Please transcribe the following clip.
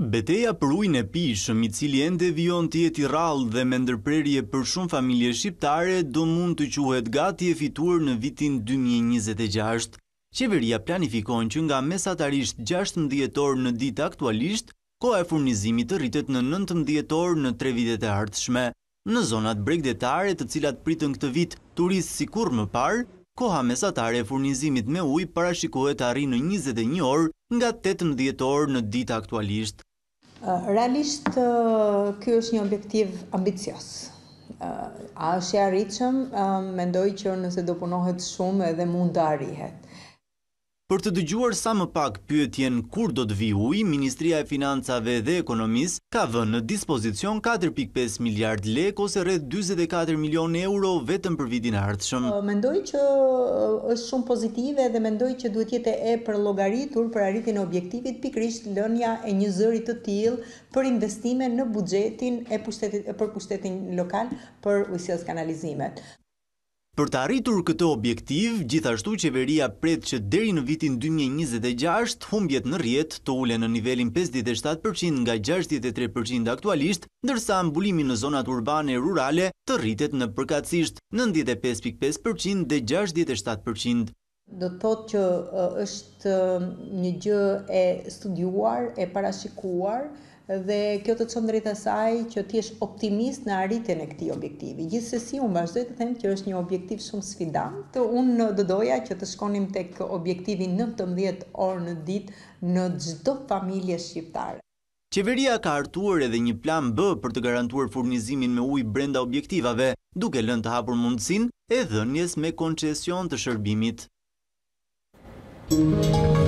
Beteja për ujnë e pishëm, i cili ende vion të jeti rallë dhe me ndërprerje për shumë familje shqiptare, do mund të quhet gati e fituar në vitin 2026. Qeveria planifikon që nga mesatarisht 16 orë në dit aktualisht, koha e furnizimit të rritet në 19 orë në tre vitet e ardhshme. Në zonat bregdetare të cilat pritën këtë vit turist si kur më parë, koha mesatare e furnizimit me uj parashikohet arri në 21 orë nga 18 orë në dit aktualisht. Realisht, kjo është një objektiv ambicios. A është e arritëshëm, mendoj që nëse do punohet shumë edhe mund të arrihet. Për të dëgjuar sa më pak pyetjen kur do të vi uj, Ministria e Financave dhe Ekonomis ka vën në dispozicion 4.5 miliard lek ose rreth 24 milion euro vetëm për vidin ardhshëm. Mendoj që është shumë pozitive dhe mendoj që duhet jetë e për logaritur për arritin e objektivit pikrisht lënja e një zëri të tilë për investime në bugjetin e për pushtetin lokal për ujësjës kanalizimet. Për të arritur këtë objektiv, gjithashtu qeveria pret që deri në vitin 2026, humbjet në rjet të ule në nivelin 57% nga 63% aktualisht, ndërsa mbulimi në zonat urbane e rurale të rritet në përkatsisht 95.5% dhe 67% do të thotë që është një gjë e studiuar, e parashikuar, dhe kjo të qënë drejtë asaj që ti është optimist në arritjen e këti objektivi. Gjithsesi, si, unë vazhdoj të them që është një objektiv shumë sfidant. Unë në doja që të shkonim të kë objektivi 19 orë në ditë në gjdo familje shqiptare. Qeveria ka artuar edhe një plan B për të garantuar furnizimin me uj brenda objektivave, duke lën të hapur mundësin e dhënjes me koncesion të shërbimit. Thank you.